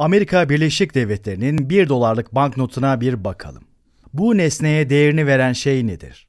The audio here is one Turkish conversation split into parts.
Amerika Birleşik Devletleri'nin 1 dolarlık banknotuna bir bakalım. Bu nesneye değerini veren şey nedir?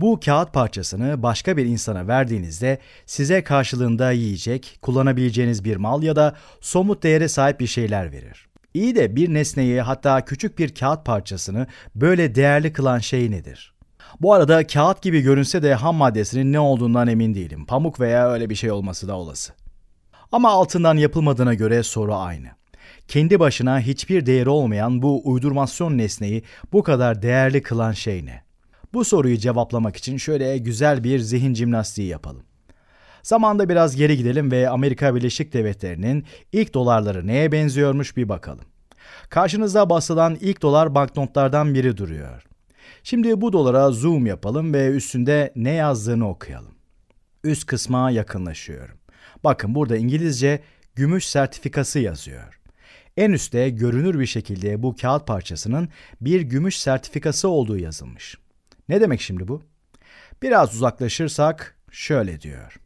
Bu kağıt parçasını başka bir insana verdiğinizde size karşılığında yiyecek, kullanabileceğiniz bir mal ya da somut değere sahip bir şeyler verir. İyi de bir nesneyi hatta küçük bir kağıt parçasını böyle değerli kılan şey nedir? Bu arada kağıt gibi görünse de ham maddesinin ne olduğundan emin değilim. Pamuk veya öyle bir şey olması da olası. Ama altından yapılmadığına göre soru aynı. Kendi başına hiçbir değeri olmayan bu uydurmasyon nesneyi bu kadar değerli kılan şey ne? Bu soruyu cevaplamak için şöyle güzel bir zihin jimnastiği yapalım. Zamanda biraz geri gidelim ve Amerika Birleşik Devletleri'nin ilk dolarları neye benziyormuş bir bakalım. Karşınıza basılan ilk dolar banknotlardan biri duruyor. Şimdi bu dolara zoom yapalım ve üstünde ne yazdığını okuyalım. Üst kısma yakınlaşıyorum. Bakın burada İngilizce gümüş sertifikası yazıyor. En üstte görünür bir şekilde bu kağıt parçasının bir gümüş sertifikası olduğu yazılmış. Ne demek şimdi bu? Biraz uzaklaşırsak şöyle diyor.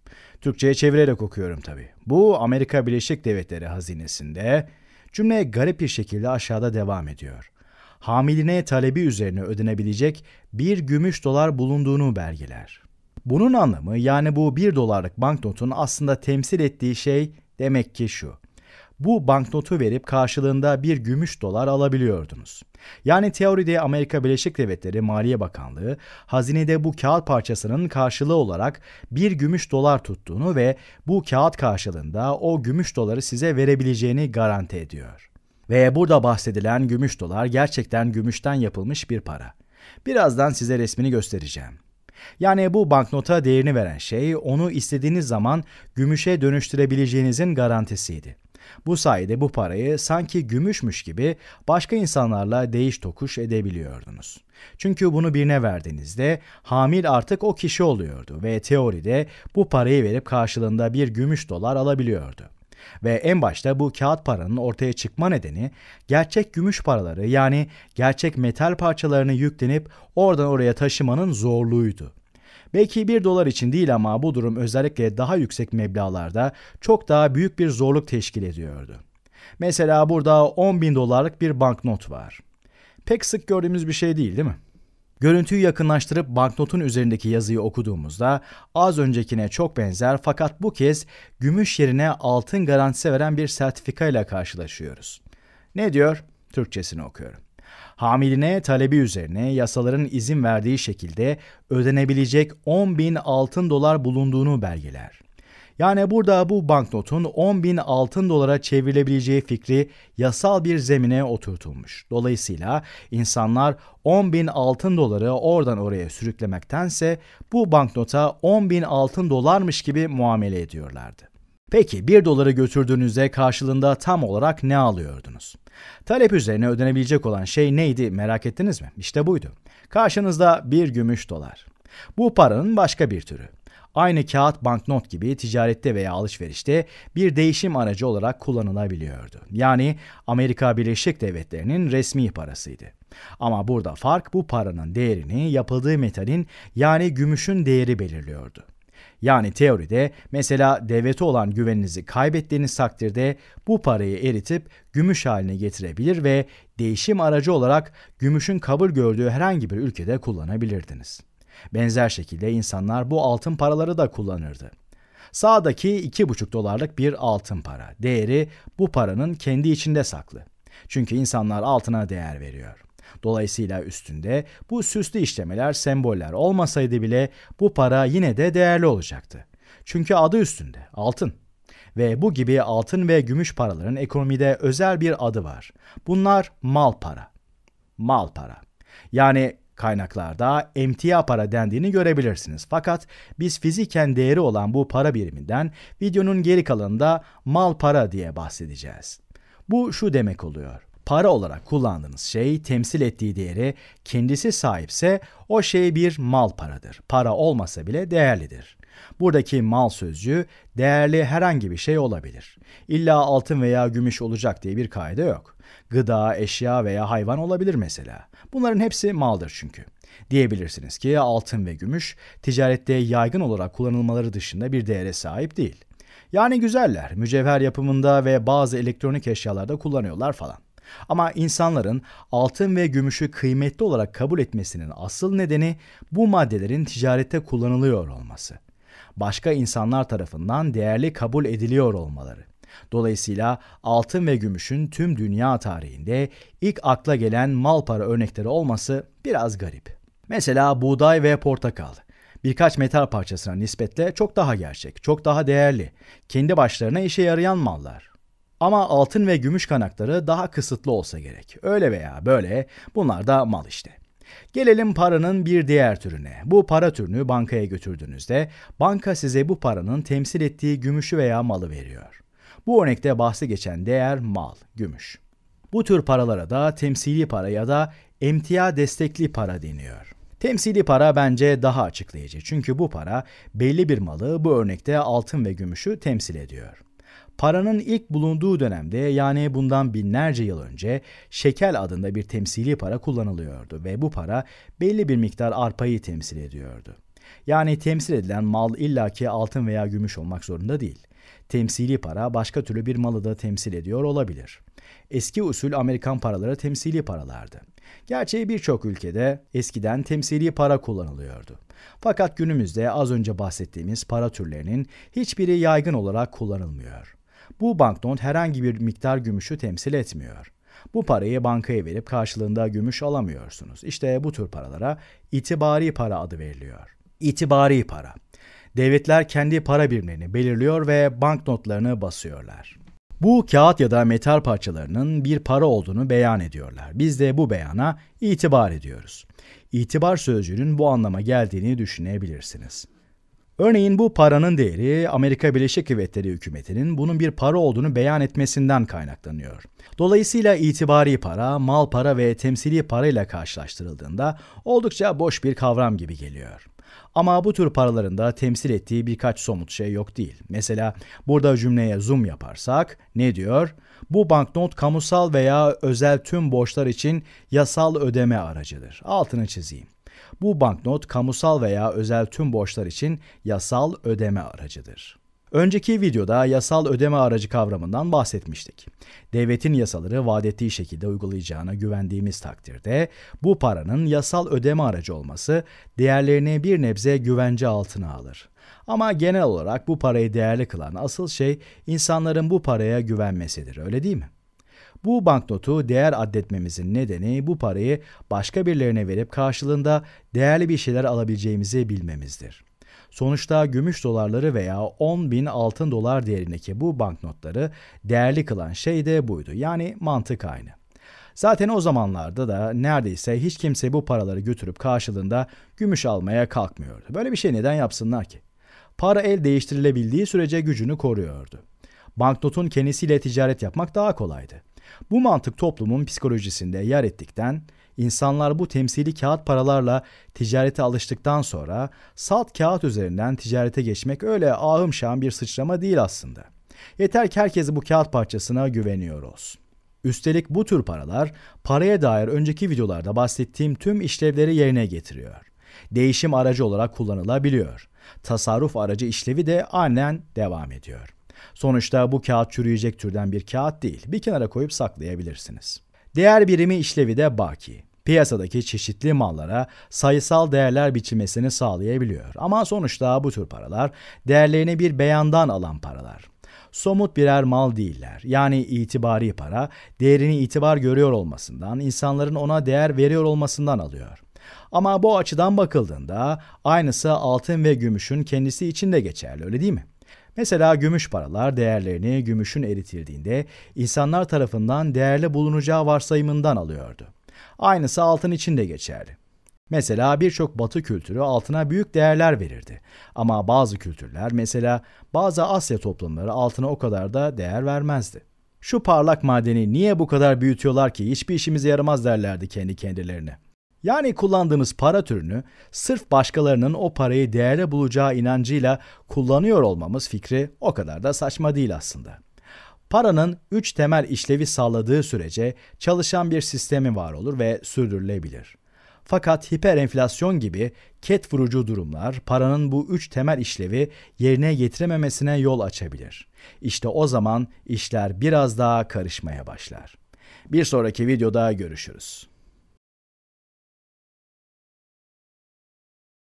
Türkçe'ye çevirerek okuyorum tabi. Bu Amerika Birleşik Devletleri hazinesinde cümle garip bir şekilde aşağıda devam ediyor. Hamiline talebi üzerine ödenebilecek bir gümüş dolar bulunduğunu belgeler. Bunun anlamı yani bu 1 dolarlık banknotun aslında temsil ettiği şey demek ki şu bu banknotu verip karşılığında bir gümüş dolar alabiliyordunuz. Yani teoride Amerika Birleşik Devletleri Maliye Bakanlığı hazinede bu kağıt parçasının karşılığı olarak bir gümüş dolar tuttuğunu ve bu kağıt karşılığında o gümüş doları size verebileceğini garanti ediyor. Ve burada bahsedilen gümüş dolar gerçekten gümüşten yapılmış bir para. Birazdan size resmini göstereceğim. Yani bu banknota değerini veren şey onu istediğiniz zaman gümüşe dönüştürebileceğinizin garantisiydi. Bu sayede bu parayı sanki gümüşmüş gibi başka insanlarla değiş tokuş edebiliyordunuz. Çünkü bunu birine verdiğinizde hamil artık o kişi oluyordu ve teoride bu parayı verip karşılığında bir gümüş dolar alabiliyordu. Ve en başta bu kağıt paranın ortaya çıkma nedeni gerçek gümüş paraları yani gerçek metal parçalarını yüklenip oradan oraya taşımanın zorluğuydu. Belki 1 dolar için değil ama bu durum özellikle daha yüksek meblağlarda çok daha büyük bir zorluk teşkil ediyordu. Mesela burada 10 bin dolarlık bir banknot var. Pek sık gördüğümüz bir şey değil değil mi? Görüntüyü yakınlaştırıp banknotun üzerindeki yazıyı okuduğumuzda az öncekine çok benzer fakat bu kez gümüş yerine altın garantisi veren bir sertifika ile karşılaşıyoruz. Ne diyor? Türkçesini okuyorum. Hamiline talebi üzerine yasaların izin verdiği şekilde ödenebilecek 10 bin altın dolar bulunduğunu belgeler. Yani burada bu banknotun 10 bin altın dolara çevrilebileceği fikri yasal bir zemine oturtulmuş. Dolayısıyla insanlar 10 bin altın doları oradan oraya sürüklemektense bu banknota 10 bin altın dolarmış gibi muamele ediyorlardı. Peki 1 dolara götürdüğünüzde karşılığında tam olarak ne alıyordunuz? Talep üzerine ödenebilecek olan şey neydi merak ettiniz mi? İşte buydu. Karşınızda bir gümüş dolar. Bu paranın başka bir türü. Aynı kağıt banknot gibi ticarette veya alışverişte bir değişim aracı olarak kullanılabiliyordu. Yani Amerika Birleşik Devletleri'nin resmi parasıydı. Ama burada fark bu paranın değerini yapıldığı metalin yani gümüşün değeri belirliyordu. Yani teoride mesela devlete olan güveninizi kaybettiğiniz takdirde bu parayı eritip gümüş haline getirebilir ve değişim aracı olarak gümüşün kabul gördüğü herhangi bir ülkede kullanabilirdiniz. Benzer şekilde insanlar bu altın paraları da kullanırdı. Sağdaki 2,5 dolarlık bir altın para. Değeri bu paranın kendi içinde saklı. Çünkü insanlar altına değer veriyor. Dolayısıyla üstünde bu süslü işlemeler, semboller olmasaydı bile bu para yine de değerli olacaktı. Çünkü adı üstünde, altın. Ve bu gibi altın ve gümüş paraların ekonomide özel bir adı var. Bunlar mal para. Mal para. Yani kaynaklarda emtia para dendiğini görebilirsiniz. Fakat biz fiziken değeri olan bu para biriminden videonun geri kalanında mal para diye bahsedeceğiz. Bu şu demek oluyor. Para olarak kullandığınız şey temsil ettiği değeri kendisi sahipse o şey bir mal paradır. Para olmasa bile değerlidir. Buradaki mal sözcüğü değerli herhangi bir şey olabilir. İlla altın veya gümüş olacak diye bir kaide yok. Gıda, eşya veya hayvan olabilir mesela. Bunların hepsi maldır çünkü. Diyebilirsiniz ki altın ve gümüş ticarette yaygın olarak kullanılmaları dışında bir değere sahip değil. Yani güzeller, mücevher yapımında ve bazı elektronik eşyalarda kullanıyorlar falan. Ama insanların altın ve gümüşü kıymetli olarak kabul etmesinin asıl nedeni bu maddelerin ticarette kullanılıyor olması. Başka insanlar tarafından değerli kabul ediliyor olmaları. Dolayısıyla altın ve gümüşün tüm dünya tarihinde ilk akla gelen mal para örnekleri olması biraz garip. Mesela buğday ve portakal birkaç metal parçasına nispetle çok daha gerçek, çok daha değerli, kendi başlarına işe yarayan mallar. Ama altın ve gümüş kanakları daha kısıtlı olsa gerek. Öyle veya böyle bunlar da mal işte. Gelelim paranın bir diğer türüne. Bu para türünü bankaya götürdüğünüzde banka size bu paranın temsil ettiği gümüşü veya malı veriyor. Bu örnekte bahsi geçen değer mal, gümüş. Bu tür paralara da temsili para ya da emtia destekli para deniyor. Temsili para bence daha açıklayıcı çünkü bu para belli bir malı bu örnekte altın ve gümüşü temsil ediyor. Paranın ilk bulunduğu dönemde yani bundan binlerce yıl önce şekel adında bir temsili para kullanılıyordu ve bu para belli bir miktar arpayı temsil ediyordu. Yani temsil edilen mal illaki altın veya gümüş olmak zorunda değil. Temsili para başka türlü bir malı da temsil ediyor olabilir. Eski usul Amerikan paraları temsili paralardı. Gerçeği birçok ülkede eskiden temsili para kullanılıyordu. Fakat günümüzde az önce bahsettiğimiz para türlerinin hiçbiri yaygın olarak kullanılmıyor. Bu banknot herhangi bir miktar gümüşü temsil etmiyor. Bu parayı bankaya verip karşılığında gümüş alamıyorsunuz. İşte bu tür paralara itibari para adı veriliyor. İtibari para. Devletler kendi para birimlerini belirliyor ve banknotlarını basıyorlar. Bu kağıt ya da metal parçalarının bir para olduğunu beyan ediyorlar. Biz de bu beyana itibar ediyoruz. İtibar sözcüğünün bu anlama geldiğini düşünebilirsiniz. Örneğin bu paranın değeri Amerika Birleşik Devletleri hükümetinin bunun bir para olduğunu beyan etmesinden kaynaklanıyor. Dolayısıyla itibari para, mal para ve temsili para ile karşılaştırıldığında oldukça boş bir kavram gibi geliyor. Ama bu tür paralarında temsil ettiği birkaç somut şey yok değil. Mesela burada cümleye zoom yaparsak ne diyor? Bu banknot kamusal veya özel tüm borçlar için yasal ödeme aracıdır. Altını çizeyim. Bu banknot kamusal veya özel tüm borçlar için yasal ödeme aracıdır. Önceki videoda yasal ödeme aracı kavramından bahsetmiştik. Devletin yasaları vaat ettiği şekilde uygulayacağına güvendiğimiz takdirde bu paranın yasal ödeme aracı olması değerlerini bir nebze güvence altına alır. Ama genel olarak bu parayı değerli kılan asıl şey insanların bu paraya güvenmesidir, öyle değil mi? Bu banknotu değer addetmemizin nedeni bu parayı başka birilerine verip karşılığında değerli bir şeyler alabileceğimizi bilmemizdir. Sonuçta gümüş dolarları veya 10 bin altın dolar değerindeki bu banknotları değerli kılan şey de buydu. Yani mantık aynı. Zaten o zamanlarda da neredeyse hiç kimse bu paraları götürüp karşılığında gümüş almaya kalkmıyordu. Böyle bir şey neden yapsınlar ki? Para el değiştirilebildiği sürece gücünü koruyordu. Banknotun kendisiyle ticaret yapmak daha kolaydı. Bu mantık toplumun psikolojisinde yer ettikten, insanlar bu temsili kağıt paralarla ticarete alıştıktan sonra salt kağıt üzerinden ticarete geçmek öyle ahım şahım bir sıçrama değil aslında. Yeter ki herkes bu kağıt parçasına güveniyor olsun. Üstelik bu tür paralar paraya dair önceki videolarda bahsettiğim tüm işlevleri yerine getiriyor. Değişim aracı olarak kullanılabiliyor. Tasarruf aracı işlevi de aynen devam ediyor. Sonuçta bu kağıt çürüyecek türden bir kağıt değil. Bir kenara koyup saklayabilirsiniz. Değer birimi işlevi de baki piyasadaki çeşitli mallara sayısal değerler biçilmesini sağlayabiliyor. Ama sonuçta bu tür paralar değerlerini bir beyandan alan paralar. Somut birer mal değiller. Yani itibari para değerini itibar görüyor olmasından, insanların ona değer veriyor olmasından alıyor. Ama bu açıdan bakıldığında aynısı altın ve gümüşün kendisi için de geçerli öyle değil mi? Mesela gümüş paralar değerlerini gümüşün eritildiğinde insanlar tarafından değerli bulunacağı varsayımından alıyordu. Aynısı altın için de geçerli. Mesela birçok batı kültürü altına büyük değerler verirdi. Ama bazı kültürler mesela bazı Asya toplumları altına o kadar da değer vermezdi. Şu parlak madeni niye bu kadar büyütüyorlar ki hiçbir işimize yaramaz derlerdi kendi kendilerine. Yani kullandığımız para türünü sırf başkalarının o parayı değerli bulacağı inancıyla kullanıyor olmamız fikri o kadar da saçma değil aslında. Paranın üç temel işlevi sağladığı sürece çalışan bir sistemi var olur ve sürdürülebilir. Fakat hiperenflasyon gibi ket vurucu durumlar paranın bu üç temel işlevi yerine getirememesine yol açabilir. İşte o zaman işler biraz daha karışmaya başlar. Bir sonraki videoda görüşürüz.